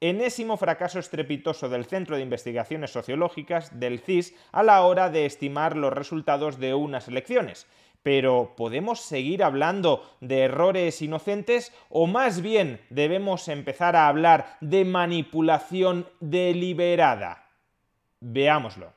Enésimo fracaso estrepitoso del Centro de Investigaciones Sociológicas del CIS a la hora de estimar los resultados de unas elecciones. Pero ¿podemos seguir hablando de errores inocentes o más bien debemos empezar a hablar de manipulación deliberada? Veámoslo.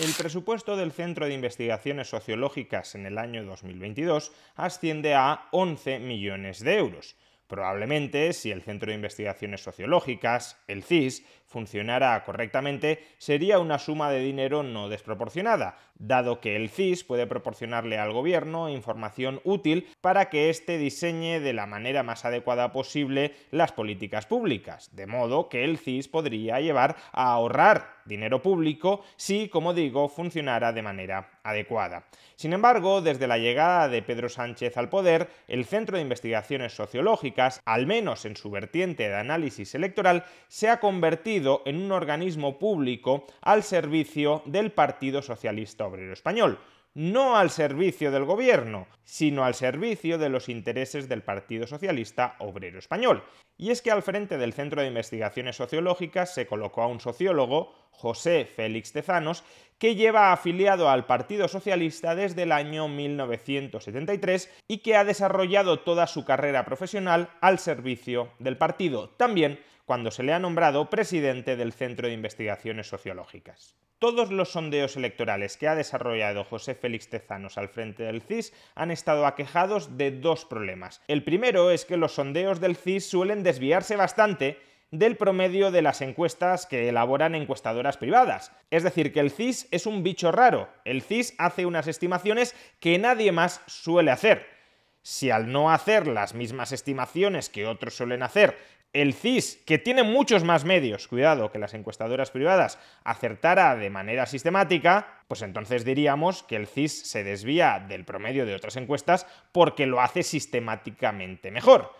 El presupuesto del Centro de Investigaciones Sociológicas en el año 2022 asciende a 11 millones de euros. Probablemente, si el Centro de Investigaciones Sociológicas, el CIS, funcionara correctamente, sería una suma de dinero no desproporcionada, dado que el CIS puede proporcionarle al gobierno información útil para que éste diseñe de la manera más adecuada posible las políticas públicas, de modo que el CIS podría llevar a ahorrar dinero público si, como digo, funcionara de manera adecuada. Sin embargo, desde la llegada de Pedro Sánchez al poder, el Centro de Investigaciones Sociológicas, al menos en su vertiente de análisis electoral, se ha convertido en un organismo público al servicio del Partido Socialista Obrero Español no al servicio del gobierno, sino al servicio de los intereses del Partido Socialista Obrero Español. Y es que al frente del Centro de Investigaciones Sociológicas se colocó a un sociólogo, José Félix Tezanos, que lleva afiliado al Partido Socialista desde el año 1973 y que ha desarrollado toda su carrera profesional al servicio del partido. También cuando se le ha nombrado presidente del Centro de Investigaciones Sociológicas. Todos los sondeos electorales que ha desarrollado José Félix Tezanos al frente del CIS han estado aquejados de dos problemas. El primero es que los sondeos del CIS suelen desviarse bastante del promedio de las encuestas que elaboran encuestadoras privadas. Es decir, que el CIS es un bicho raro. El CIS hace unas estimaciones que nadie más suele hacer. Si al no hacer las mismas estimaciones que otros suelen hacer, el CIS, que tiene muchos más medios, cuidado, que las encuestadoras privadas, acertara de manera sistemática, pues entonces diríamos que el CIS se desvía del promedio de otras encuestas porque lo hace sistemáticamente mejor.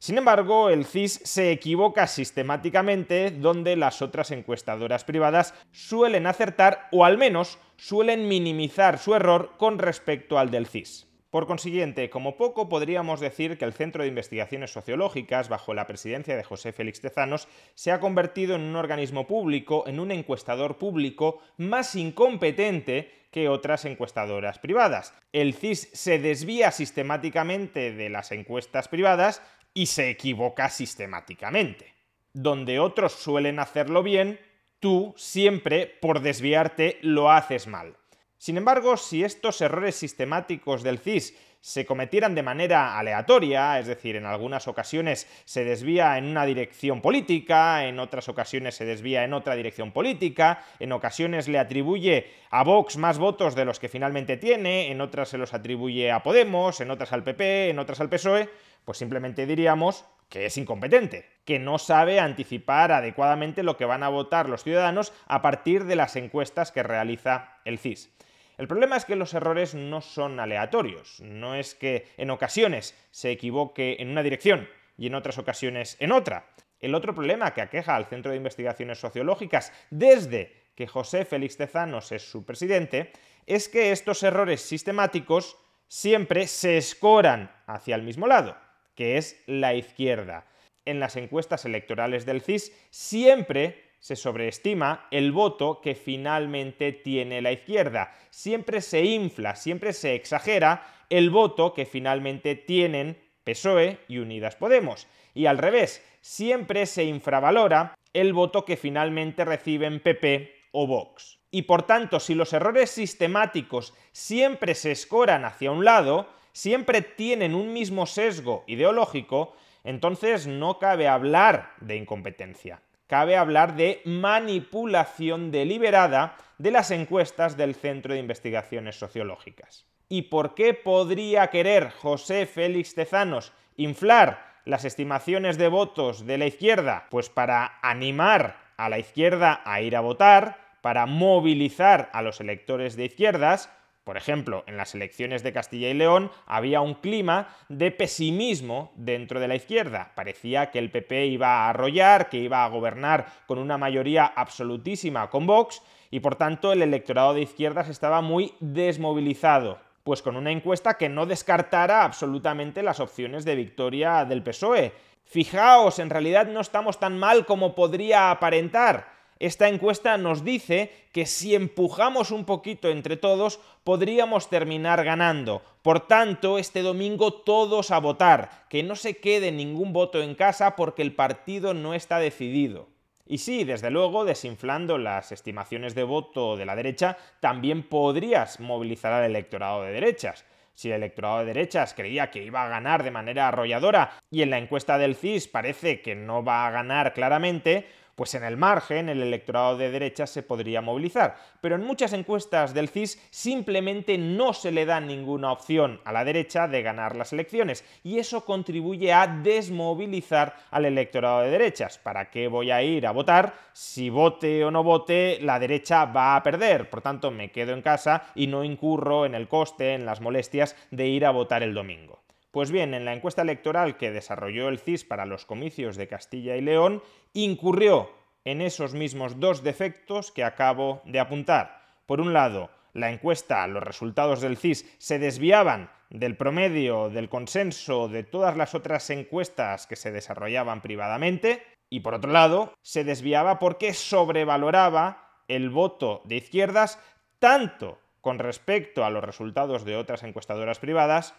Sin embargo, el CIS se equivoca sistemáticamente donde las otras encuestadoras privadas suelen acertar o al menos suelen minimizar su error con respecto al del CIS. Por consiguiente, como poco podríamos decir que el Centro de Investigaciones Sociológicas, bajo la presidencia de José Félix Tezanos, se ha convertido en un organismo público, en un encuestador público más incompetente que otras encuestadoras privadas. El CIS se desvía sistemáticamente de las encuestas privadas y se equivoca sistemáticamente. Donde otros suelen hacerlo bien, tú siempre, por desviarte, lo haces mal. Sin embargo, si estos errores sistemáticos del CIS se cometieran de manera aleatoria, es decir, en algunas ocasiones se desvía en una dirección política, en otras ocasiones se desvía en otra dirección política, en ocasiones le atribuye a Vox más votos de los que finalmente tiene, en otras se los atribuye a Podemos, en otras al PP, en otras al PSOE, pues simplemente diríamos que es incompetente, que no sabe anticipar adecuadamente lo que van a votar los ciudadanos a partir de las encuestas que realiza el CIS. El problema es que los errores no son aleatorios, no es que en ocasiones se equivoque en una dirección y en otras ocasiones en otra. El otro problema que aqueja al Centro de Investigaciones Sociológicas desde que José Félix Tezanos es su presidente es que estos errores sistemáticos siempre se escoran hacia el mismo lado, que es la izquierda. En las encuestas electorales del CIS siempre se sobreestima el voto que finalmente tiene la izquierda. Siempre se infla, siempre se exagera el voto que finalmente tienen PSOE y Unidas Podemos. Y al revés, siempre se infravalora el voto que finalmente reciben PP o Vox. Y por tanto, si los errores sistemáticos siempre se escoran hacia un lado, siempre tienen un mismo sesgo ideológico, entonces no cabe hablar de incompetencia cabe hablar de manipulación deliberada de las encuestas del Centro de Investigaciones Sociológicas. ¿Y por qué podría querer José Félix Tezanos inflar las estimaciones de votos de la izquierda? Pues para animar a la izquierda a ir a votar, para movilizar a los electores de izquierdas, por ejemplo, en las elecciones de Castilla y León había un clima de pesimismo dentro de la izquierda. Parecía que el PP iba a arrollar, que iba a gobernar con una mayoría absolutísima con Vox y por tanto el electorado de izquierdas estaba muy desmovilizado. Pues con una encuesta que no descartara absolutamente las opciones de victoria del PSOE. Fijaos, en realidad no estamos tan mal como podría aparentar esta encuesta nos dice que si empujamos un poquito entre todos, podríamos terminar ganando. Por tanto, este domingo todos a votar, que no se quede ningún voto en casa porque el partido no está decidido. Y sí, desde luego, desinflando las estimaciones de voto de la derecha, también podrías movilizar al electorado de derechas. Si el electorado de derechas creía que iba a ganar de manera arrolladora y en la encuesta del CIS parece que no va a ganar claramente, pues en el margen el electorado de derecha se podría movilizar. Pero en muchas encuestas del CIS simplemente no se le da ninguna opción a la derecha de ganar las elecciones y eso contribuye a desmovilizar al electorado de derechas. ¿Para qué voy a ir a votar? Si vote o no vote, la derecha va a perder. Por tanto, me quedo en casa y no incurro en el coste, en las molestias de ir a votar el domingo. Pues bien, en la encuesta electoral que desarrolló el CIS para los comicios de Castilla y León, incurrió en esos mismos dos defectos que acabo de apuntar. Por un lado, la encuesta, los resultados del CIS se desviaban del promedio, del consenso, de todas las otras encuestas que se desarrollaban privadamente, y por otro lado, se desviaba porque sobrevaloraba el voto de izquierdas tanto con respecto a los resultados de otras encuestadoras privadas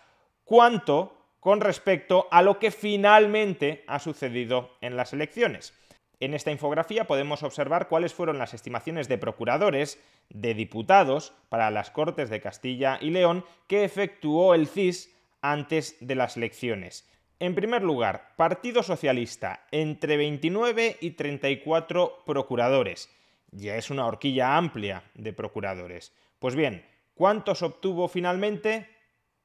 cuánto con respecto a lo que finalmente ha sucedido en las elecciones. En esta infografía podemos observar cuáles fueron las estimaciones de procuradores, de diputados para las Cortes de Castilla y León que efectuó el CIS antes de las elecciones. En primer lugar, Partido Socialista, entre 29 y 34 procuradores. Ya es una horquilla amplia de procuradores. Pues bien, ¿cuántos obtuvo finalmente?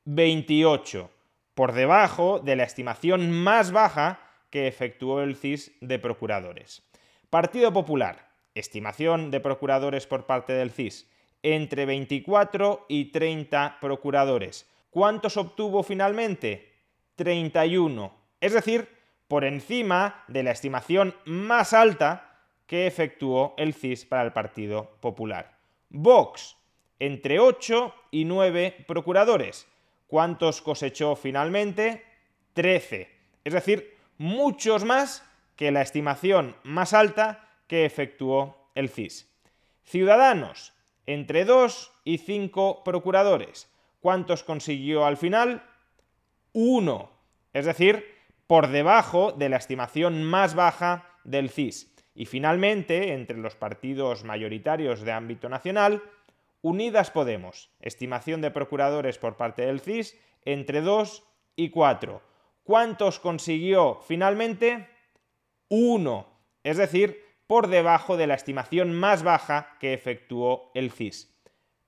28, por debajo de la estimación más baja que efectuó el CIS de procuradores. Partido Popular, estimación de procuradores por parte del CIS, entre 24 y 30 procuradores. ¿Cuántos obtuvo finalmente? 31, es decir, por encima de la estimación más alta que efectuó el CIS para el Partido Popular. Vox, entre 8 y 9 procuradores. ¿Cuántos cosechó finalmente? 13. Es decir, muchos más que la estimación más alta que efectuó el CIS. Ciudadanos, entre dos y 5 procuradores. ¿Cuántos consiguió al final? 1. Es decir, por debajo de la estimación más baja del CIS. Y finalmente, entre los partidos mayoritarios de ámbito nacional, Unidas Podemos, estimación de procuradores por parte del CIS, entre 2 y 4. ¿Cuántos consiguió finalmente? 1, es decir, por debajo de la estimación más baja que efectuó el CIS.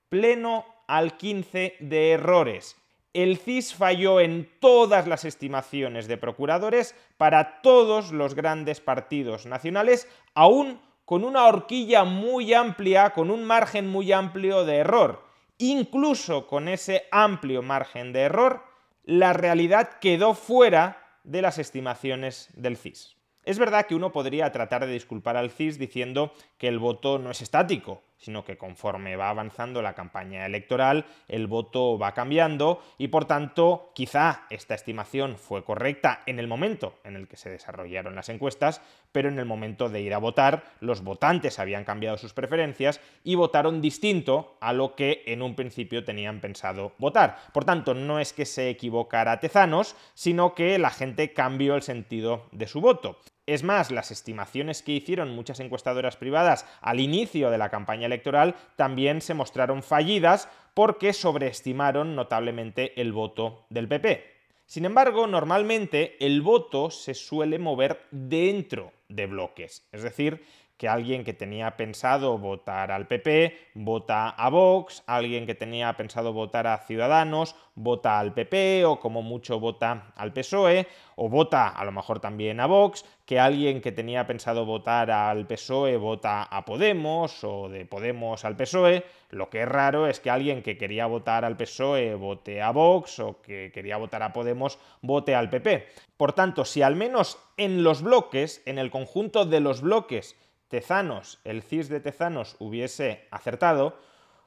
Pleno al 15 de errores. El CIS falló en todas las estimaciones de procuradores para todos los grandes partidos nacionales, aún con una horquilla muy amplia, con un margen muy amplio de error. Incluso con ese amplio margen de error, la realidad quedó fuera de las estimaciones del CIS. Es verdad que uno podría tratar de disculpar al CIS diciendo que el voto no es estático, sino que conforme va avanzando la campaña electoral, el voto va cambiando y por tanto quizá esta estimación fue correcta en el momento en el que se desarrollaron las encuestas, pero en el momento de ir a votar los votantes habían cambiado sus preferencias y votaron distinto a lo que en un principio tenían pensado votar. Por tanto, no es que se equivocara Tezanos, sino que la gente cambió el sentido de su voto. Es más, las estimaciones que hicieron muchas encuestadoras privadas al inicio de la campaña electoral también se mostraron fallidas porque sobreestimaron notablemente el voto del PP. Sin embargo, normalmente el voto se suele mover dentro de bloques, es decir, que alguien que tenía pensado votar al PP vota a Vox, alguien que tenía pensado votar a Ciudadanos vota al PP o como mucho vota al PSOE o vota a lo mejor también a Vox, que alguien que tenía pensado votar al PSOE vota a Podemos o de Podemos al PSOE. Lo que es raro es que alguien que quería votar al PSOE vote a Vox o que quería votar a Podemos vote al PP. Por tanto, si al menos en los bloques, en el conjunto de los bloques, Tezanos, el CIS de Tezanos hubiese acertado,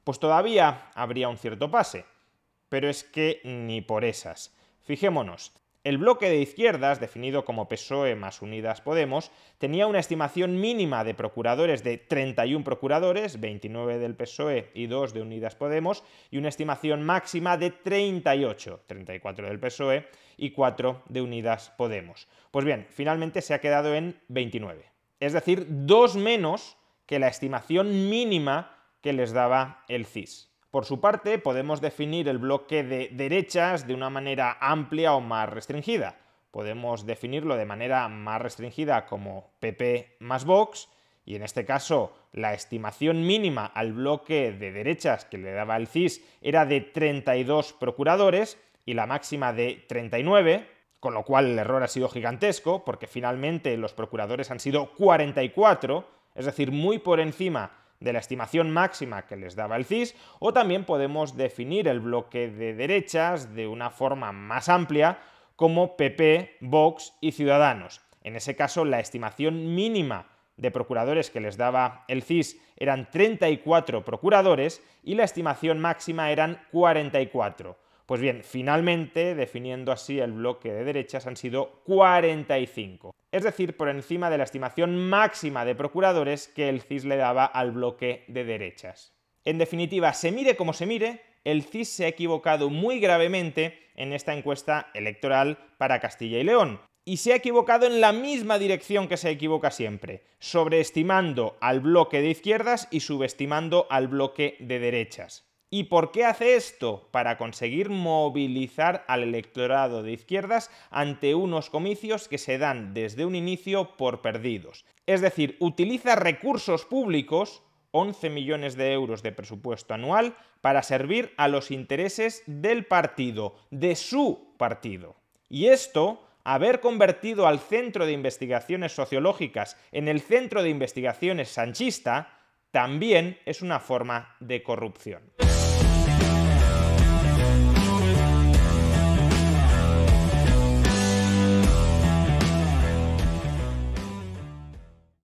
pues todavía habría un cierto pase. Pero es que ni por esas. Fijémonos, el bloque de izquierdas, definido como PSOE más Unidas Podemos, tenía una estimación mínima de procuradores de 31 procuradores, 29 del PSOE y 2 de Unidas Podemos, y una estimación máxima de 38, 34 del PSOE y 4 de Unidas Podemos. Pues bien, finalmente se ha quedado en 29 es decir, dos menos que la estimación mínima que les daba el CIS. Por su parte, podemos definir el bloque de derechas de una manera amplia o más restringida. Podemos definirlo de manera más restringida como PP más Vox, y en este caso la estimación mínima al bloque de derechas que le daba el CIS era de 32 procuradores y la máxima de 39, con lo cual el error ha sido gigantesco, porque finalmente los procuradores han sido 44, es decir, muy por encima de la estimación máxima que les daba el CIS, o también podemos definir el bloque de derechas de una forma más amplia como PP, Vox y Ciudadanos. En ese caso, la estimación mínima de procuradores que les daba el CIS eran 34 procuradores y la estimación máxima eran 44. Pues bien, finalmente, definiendo así el bloque de derechas, han sido 45, es decir, por encima de la estimación máxima de procuradores que el CIS le daba al bloque de derechas. En definitiva, se mire como se mire, el CIS se ha equivocado muy gravemente en esta encuesta electoral para Castilla y León. Y se ha equivocado en la misma dirección que se equivoca siempre, sobreestimando al bloque de izquierdas y subestimando al bloque de derechas. ¿Y por qué hace esto? Para conseguir movilizar al electorado de izquierdas ante unos comicios que se dan desde un inicio por perdidos. Es decir, utiliza recursos públicos, 11 millones de euros de presupuesto anual, para servir a los intereses del partido, de su partido. Y esto haber convertido al Centro de Investigaciones Sociológicas en el Centro de Investigaciones Sanchista también es una forma de corrupción.